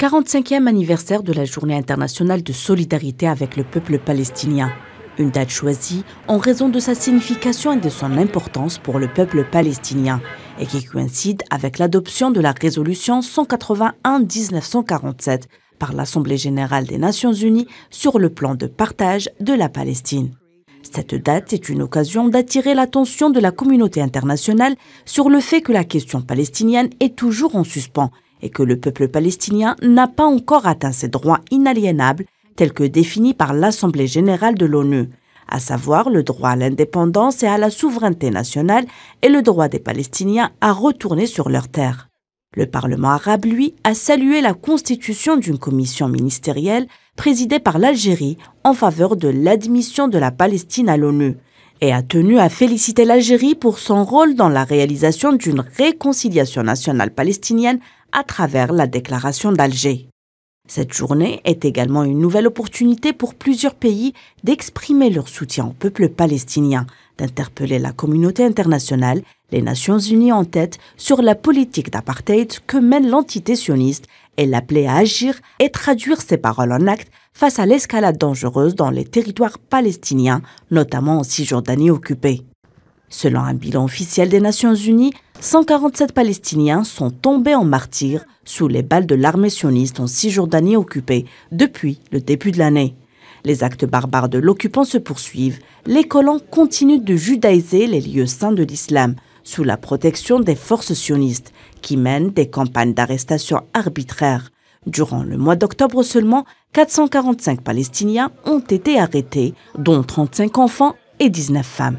45e anniversaire de la Journée internationale de solidarité avec le peuple palestinien. Une date choisie en raison de sa signification et de son importance pour le peuple palestinien, et qui coïncide avec l'adoption de la résolution 181-1947 par l'Assemblée générale des Nations unies sur le plan de partage de la Palestine. Cette date est une occasion d'attirer l'attention de la communauté internationale sur le fait que la question palestinienne est toujours en suspens et que le peuple palestinien n'a pas encore atteint ses droits inaliénables tels que définis par l'Assemblée générale de l'ONU, à savoir le droit à l'indépendance et à la souveraineté nationale et le droit des Palestiniens à retourner sur leurs terres. Le Parlement arabe, lui, a salué la constitution d'une commission ministérielle présidée par l'Algérie en faveur de l'admission de la Palestine à l'ONU, et a tenu à féliciter l'Algérie pour son rôle dans la réalisation d'une réconciliation nationale palestinienne à travers la déclaration d'Alger. Cette journée est également une nouvelle opportunité pour plusieurs pays d'exprimer leur soutien au peuple palestinien, d'interpeller la communauté internationale, les Nations Unies en tête, sur la politique d'apartheid que mène l'entité sioniste et l'appeler à agir et traduire ses paroles en actes face à l'escalade dangereuse dans les territoires palestiniens, notamment en Cisjordanie occupée. Selon un bilan officiel des Nations Unies, 147 Palestiniens sont tombés en martyrs sous les balles de l'armée sioniste en Cisjordanie occupée depuis le début de l'année. Les actes barbares de l'occupant se poursuivent. Les colons continuent de judaïser les lieux saints de l'islam sous la protection des forces sionistes qui mènent des campagnes d'arrestation arbitraires. Durant le mois d'octobre seulement, 445 Palestiniens ont été arrêtés, dont 35 enfants et 19 femmes.